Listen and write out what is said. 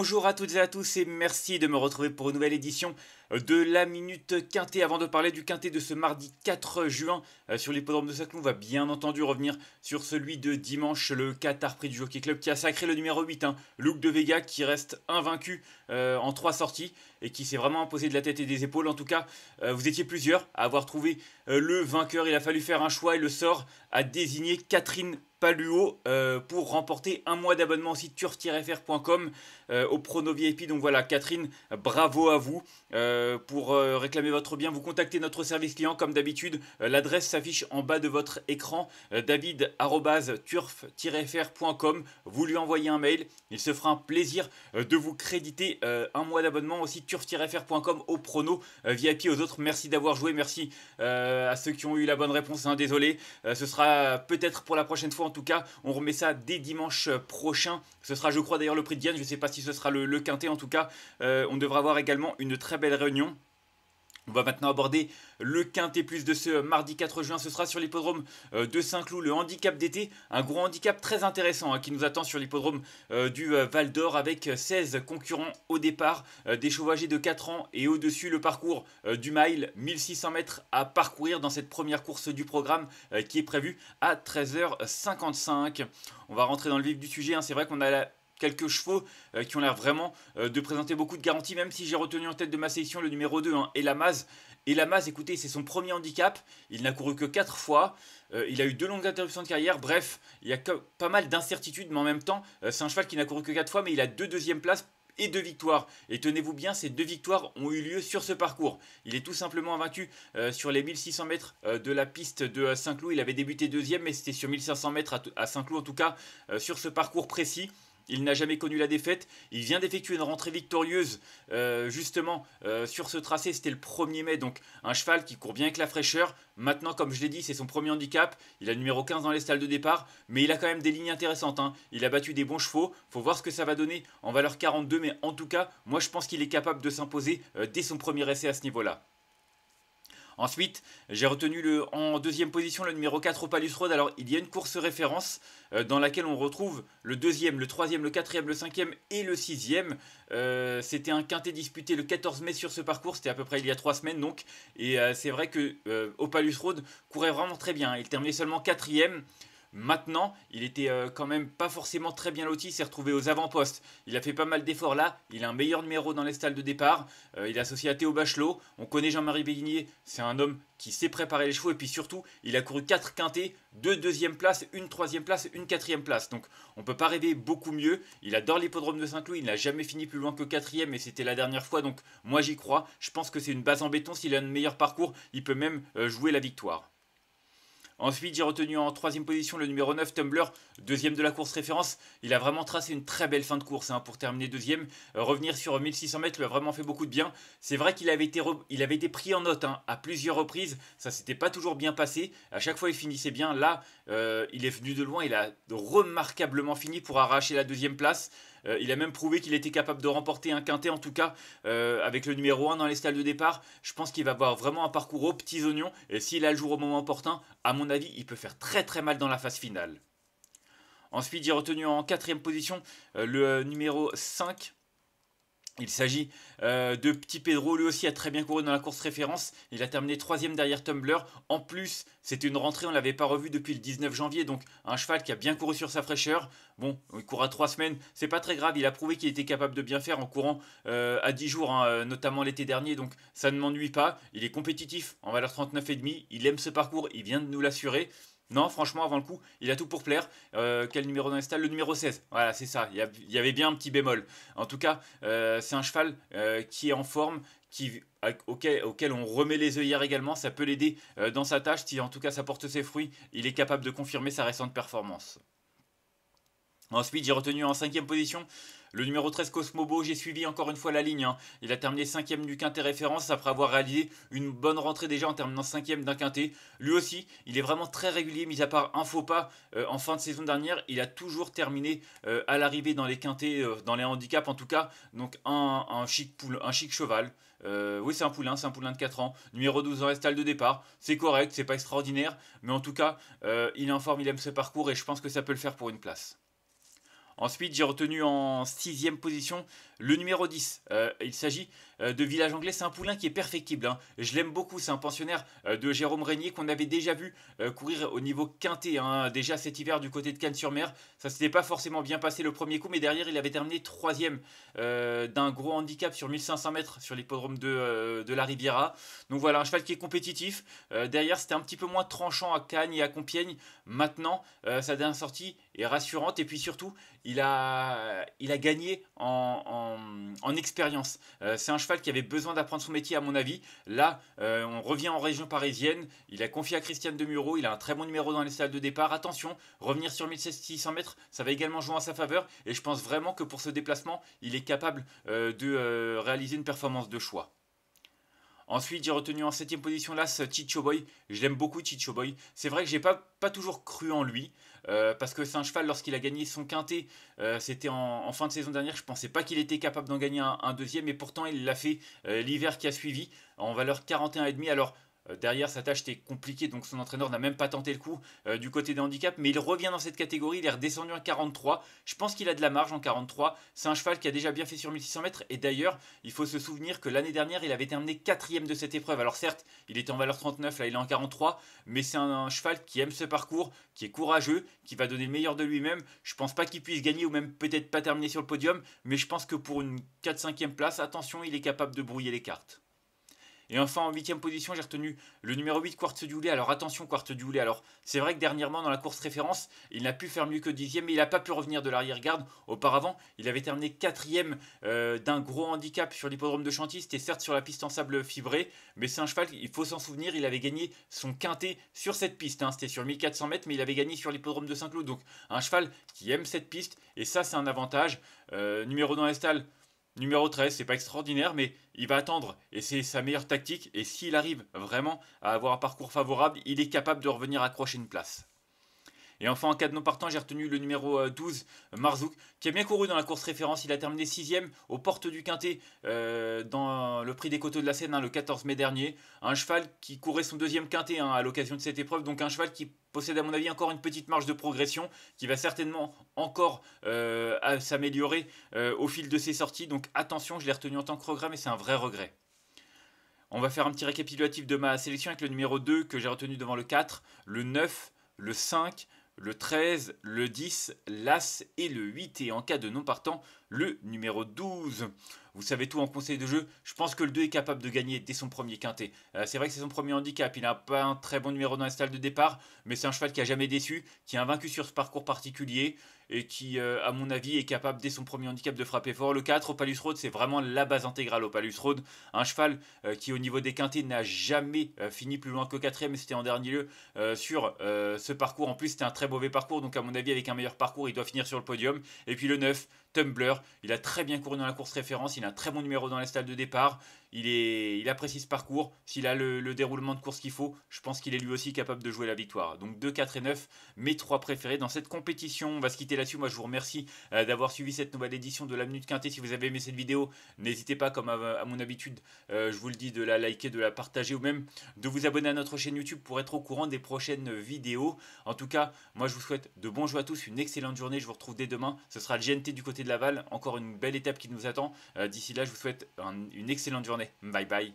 Bonjour à toutes et à tous et merci de me retrouver pour une nouvelle édition euh, de la Minute Quintée. Avant de parler du Quintée de ce mardi 4 juin euh, sur l'hippodrome de Saclon, on va bien entendu revenir sur celui de dimanche, le Qatar Prix du Jockey Club qui a sacré le numéro 8, hein, Luke de Vega qui reste invaincu euh, en trois sorties et qui s'est vraiment imposé de la tête et des épaules. En tout cas, vous étiez plusieurs à avoir trouvé le vainqueur. Il a fallu faire un choix et le sort a désigné Catherine Paluo pour remporter un mois d'abonnement au site turf-fr.com. Euh, au prono VIP. Donc voilà, Catherine, bravo à vous euh, pour euh, réclamer votre bien. Vous contactez notre service client comme d'habitude. L'adresse s'affiche en bas de votre écran. turf frcom Vous lui envoyez un mail. Il se fera un plaisir de vous créditer un mois d'abonnement aussi turf-fr.com au prono VIP aux autres. Merci d'avoir joué. Merci à ceux qui ont eu la bonne réponse. Hein, désolé, ce sera peut-être pour la prochaine fois. En tout cas, on remet ça dès dimanche prochain. Ce sera, je crois, d'ailleurs le prix de Diane. Je ne sais pas si ce sera le, quintet en tout cas. Euh, on devra avoir également une très belle réunion. On va maintenant aborder le quintet plus de ce mardi 4 juin. Ce sera sur l'hippodrome euh, de Saint-Cloud, le handicap d'été. Un gros handicap très intéressant hein, qui nous attend sur l'hippodrome euh, du Val d'Or avec 16 concurrents au départ, des chevaux âgés de 4 ans et au-dessus le parcours du mile, 1600 mètres à parcourir dans cette première course du programme qui est prévue à 13h55. On va rentrer dans le vif du sujet. Hein. C'est vrai qu'on a la quelques chevaux euh, qui ont l'air vraiment euh, de présenter beaucoup de garanties, même si j'ai retenu en tête de ma sélection le numéro 2, hein, Elamaz. Elamaz, écoutez, c'est son premier handicap, il n'a couru que 4 fois, euh, il a eu deux longues interruptions de carrière, bref, il y a pas mal d'incertitudes, mais en même temps, c'est un cheval qui n'a couru que 4 fois, mais il a deux deuxième places et deux victoires. Et tenez-vous bien, ces deux victoires ont eu lieu sur ce parcours. Il est tout simplement vaincu sur les 1600 mètres de la piste de Saint-Cloud. Il avait débuté deuxième, mais c'était sur 1500 mètres à Saint-Cloud, en tout cas sur ce parcours précis. Il n'a jamais connu la défaite. Il vient d'effectuer une rentrée victorieuse euh, justement euh, sur ce tracé. C'était le 1er mai, donc un cheval qui court bien avec la fraîcheur. Maintenant, comme je l'ai dit, c'est son premier handicap. Il a le numéro 15 dans les stalles de départ, mais il a quand même des lignes intéressantes. Hein. Il a battu des bons chevaux. Faut voir ce que ça va donner en valeur 42, mais en tout cas, moi je pense qu'il est capable de s'imposer euh, dès son premier essai à ce niveau-là. Ensuite, j'ai retenu le, en deuxième position le numéro 4 Opalus Road. Alors, il y a une course référence euh, dans laquelle on retrouve le deuxième, le troisième, le quatrième, le cinquième et le sixième. Euh, c'était un quintet disputé le 14 mai sur ce parcours. C'était à peu près il y a trois semaines donc. Et euh, c'est vrai que Opalus Road courait vraiment très bien. Il terminait seulement quatrième. Maintenant, il était euh, quand même pas forcément très bien loti, s'est retrouvé aux avant-postes. Il a fait pas mal d'efforts là, il a un meilleur numéro dans les stalles de départ, euh, il est associé à Théo Bachelot, on connaît Jean-Marie Béguinier, c'est un homme qui sait préparer les chevaux et puis surtout, il a couru 4 quintés, 2 deuxième place, une troisième place, une quatrième place. Donc on peut pas rêver beaucoup mieux. Il adore l'hippodrome de saint louis il n'a jamais fini plus loin que quatrième et c'était la dernière fois. Donc moi j'y crois, je pense que c'est une base en béton. S'il a un meilleur parcours, il peut même euh, jouer la victoire. Ensuite, j'ai retenu en troisième position le numéro 9, Tumblr, deuxième de la course référence. Il a vraiment tracé une très belle fin de course hein, pour terminer deuxième. Euh, revenir sur 1600 mètres lui a vraiment fait beaucoup de bien. C'est vrai qu'il avait, été pris en note hein, à plusieurs reprises. Ça s'était pas toujours bien passé. À chaque fois, il finissait bien. Là, euh, il est venu de loin. Il a remarquablement fini pour arracher la deuxième place. Euh, il a même prouvé qu'il était capable de remporter un quintet, en tout cas euh, avec le numéro 1 dans les salles de départ. Je pense qu'il va avoir vraiment un parcours aux petits oignons. Et s'il a le jour au moment opportun, à mon avis, il peut faire très très mal dans la phase finale. Ensuite, j'ai retenu en quatrième position euh, le numéro 5, il s'agit euh, de Petit Pedro, lui aussi a très bien couru dans la course référence. Il a terminé troisième derrière Tumblr. En plus, c'était une rentrée, on ne l'avait pas revu depuis le 19 janvier, donc un cheval qui a bien couru sur sa fraîcheur. Bon, il court à trois semaines, c'est pas très grave. Il a prouvé qu'il était capable de bien faire en courant euh, à 10 jours, hein, euh, notamment l'été dernier, donc ça ne m'ennuie pas. Il est compétitif en valeur 39,5. Il aime ce parcours, il vient de nous l'assurer. Non, franchement, avant le coup, il a tout pour plaire. Euh, quel numéro d'installe Le numéro 16. Voilà, c'est ça. Il y avait bien un petit bémol. En tout cas, euh, c'est un cheval euh, qui est en forme, auquel, auquel, on remet les œillères également. Ça peut l'aider dans sa tâche. Si en tout cas ça porte ses fruits, il est capable de confirmer sa récente performance. Ensuite, j'ai retenu en cinquième position le numéro 13 Cosmobo, j'ai suivi encore une fois la ligne. Hein. Il a terminé 5ème du quintet référence après avoir réalisé une bonne rentrée déjà en terminant 5ème d'un quintet. Lui aussi, il est vraiment très régulier, mis à part un faux pas euh, en fin de saison dernière. Il a toujours terminé euh, à l'arrivée dans les quintets, euh, dans les handicaps en tout cas. Donc un, chic, un chic cheval. oui, c'est un poulain, c'est un poulain de 4 ans. Numéro 12 en restal de départ. C'est correct, c'est pas extraordinaire, mais en tout cas, il est en forme, il aime ce parcours et je pense que ça peut le faire pour une place. Ensuite, j'ai retenu en sixième position le numéro 10. Euh, il s'agit euh, de Village Anglais. C'est un poulain qui est perfectible. Hein. Je l'aime beaucoup. C'est un pensionnaire euh, de Jérôme Régnier qu'on avait déjà vu euh, courir au niveau quintet. Hein, déjà cet hiver du côté de Cannes-sur-Mer. Ça s'était pas forcément bien passé le premier coup, mais derrière, il avait terminé troisième d'un gros handicap sur 1500 mètres sur l'hippodrome de, de, la Riviera. Donc voilà, un cheval qui est compétitif. derrière, c'était un petit peu moins tranchant à Cannes et à Compiègne. Maintenant, sa dernière sortie est rassurante. Et puis surtout, il a, il a gagné en, en expérience. c'est un cheval qui avait besoin d'apprendre son métier, à mon avis. Là, euh, on revient en région parisienne. Il a confié à Christiane Demureau. Il a un très bon numéro dans les salles de départ. Attention, revenir sur 1600 mètres, ça va également jouer en sa faveur. Et je pense vraiment que pour ce déplacement, il est capable euh, de euh, réaliser une performance de choix. Ensuite, j'ai retenu en 7 position l'As Chicho Boy. Je l'aime beaucoup, Chicho Boy. C'est vrai que j'ai pas, pas toujours cru en lui. Euh, parce que c'est un cheval, lorsqu'il a gagné son quintet, euh, c'était en, fin de saison dernière, je pensais pas qu'il était capable d'en gagner un, deuxième, et pourtant il l'a fait euh, l'hiver qui a suivi, en valeur 41,5. Alors, euh, derrière, sa tâche était compliquée, donc son entraîneur n'a même pas tenté le coup euh, du côté des handicaps, mais il revient dans cette catégorie, il est redescendu à 43, je pense qu'il a de la marge en 43, c'est un cheval qui a déjà bien fait sur 1600 mètres, et d'ailleurs, il faut se souvenir que l'année dernière, il avait terminé quatrième de cette épreuve, alors certes, il était en valeur 39, là il est en 43, mais c'est un, cheval qui aime ce parcours, qui est courageux, qui va donner le meilleur de lui-même, je pense pas qu'il puisse gagner ou même peut-être pas terminer sur le podium, mais je pense que pour une 4-5e place, attention, il est capable de brouiller les cartes. Et enfin, en huitième position, j'ai retenu le numéro 8, Quartz Houlet. Alors attention, Quartz Houlet. Alors c'est vrai que dernièrement, dans la course référence, il n'a pu faire mieux que dixième, mais il n'a pas pu revenir de l'arrière-garde. Auparavant, il avait terminé quatrième euh, d'un gros handicap sur l'hippodrome de Chantilly. C'était certes sur la piste en sable fibré, mais c'est un cheval, il faut s'en souvenir, il avait gagné son quintet sur cette piste. Hein. C'était sur 1400 mètres, mais il avait gagné sur l'hippodrome de Saint-Cloud. Donc un cheval qui aime cette piste, et ça, c'est un avantage. Euh, numéro dans la Numéro 13, c'est pas extraordinaire, mais il va attendre et c'est sa meilleure tactique. Et s'il arrive vraiment à avoir un parcours favorable, il est capable de revenir accrocher une place. Et enfin, en cas de non partant, j'ai retenu le numéro 12, euh, Marzouk, qui a bien couru dans la course référence. Il a terminé 6ème aux portes du Quintet euh, dans le prix des coteaux de la Seine hein, le 14 mai dernier. Un cheval qui courait son deuxième Quintet hein, à l'occasion de cette épreuve. Donc un cheval qui possède à mon avis encore une petite marge de progression qui va certainement encore euh, s'améliorer au fil de ses sorties. Donc attention, je l'ai retenu en tant que programme mais c'est un vrai regret. On va faire un petit récapitulatif de ma sélection avec le numéro 2 que j'ai retenu devant le 4, le 9, le 5, le 13, le 10, l'As et le 8. Et en cas de non partant, le numéro 12. Vous savez tout en conseil de jeu. Je pense que le 2 est capable de gagner dès son premier quintet. Euh, c'est vrai que c'est son premier handicap. Il n'a pas un très bon numéro dans la salle de départ, mais c'est un cheval qui a jamais déçu, qui a vaincu sur ce parcours particulier et qui, euh, à mon avis, est capable dès son premier handicap de frapper fort. Le 4 au Road, c'est vraiment la base intégrale au Road. Un cheval euh, qui, au niveau des quintés, n'a jamais euh, fini plus loin que 4 et c'était en dernier lieu sur ce parcours. En plus, c'était un très mauvais parcours, donc à mon avis, avec un meilleur parcours, il doit finir sur le podium. Et puis le 9, Tumblr. il a très bien couru dans la course référence, il a un très bon numéro dans la stalles de départ, il, est, il apprécie ce parcours, s'il a le, déroulement de course qu'il faut, je pense qu'il est lui aussi capable de jouer la victoire. Donc 2, 4 et 9, mes trois préférés dans cette compétition. On va se quitter moi, je vous remercie euh, d'avoir suivi cette nouvelle édition de la Minute Quintée. Si vous avez aimé cette vidéo, n'hésitez pas, comme à, mon habitude, euh, je vous le dis, de la liker, de la partager ou même de vous abonner à notre chaîne YouTube pour être au courant des prochaines vidéos. En tout cas, moi, je vous souhaite de bons jours à tous, une excellente journée. Je vous retrouve dès demain. Ce sera le GNT du côté de Laval. Encore une belle étape qui nous attend. Euh, d'ici là, je vous souhaite une excellente journée. Bye bye.